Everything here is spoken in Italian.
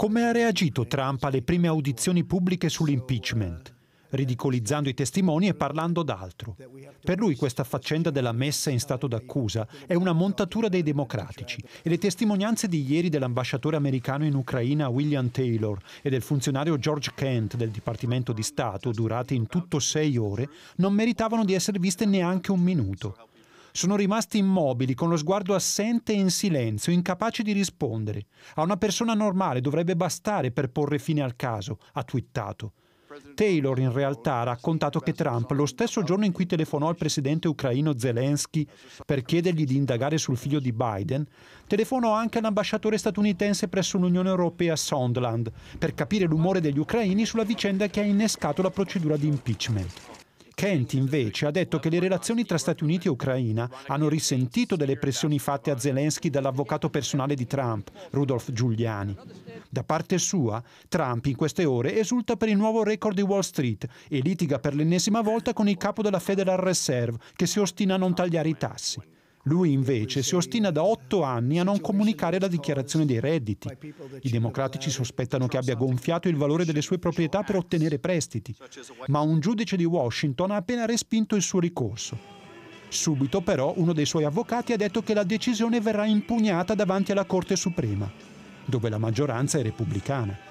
Come ha reagito Trump alle prime audizioni pubbliche sull'impeachment? ridicolizzando i testimoni e parlando d'altro. Per lui questa faccenda della messa in stato d'accusa è una montatura dei democratici e le testimonianze di ieri dell'ambasciatore americano in Ucraina William Taylor e del funzionario George Kent del Dipartimento di Stato, durate in tutto sei ore, non meritavano di essere viste neanche un minuto. Sono rimasti immobili, con lo sguardo assente e in silenzio, incapaci di rispondere. A una persona normale dovrebbe bastare per porre fine al caso, ha twittato. Taylor in realtà ha raccontato che Trump, lo stesso giorno in cui telefonò al presidente ucraino Zelensky per chiedergli di indagare sul figlio di Biden, telefonò anche all'ambasciatore statunitense presso l'Unione Europea Sondland per capire l'umore degli ucraini sulla vicenda che ha innescato la procedura di impeachment. Kent invece ha detto che le relazioni tra Stati Uniti e Ucraina hanno risentito delle pressioni fatte a Zelensky dall'avvocato personale di Trump, Rudolf Giuliani. Da parte sua, Trump in queste ore esulta per il nuovo record di Wall Street e litiga per l'ennesima volta con il capo della Federal Reserve che si ostina a non tagliare i tassi. Lui invece si ostina da otto anni a non comunicare la dichiarazione dei redditi. I democratici sospettano che abbia gonfiato il valore delle sue proprietà per ottenere prestiti, ma un giudice di Washington ha appena respinto il suo ricorso. Subito però uno dei suoi avvocati ha detto che la decisione verrà impugnata davanti alla Corte Suprema, dove la maggioranza è repubblicana.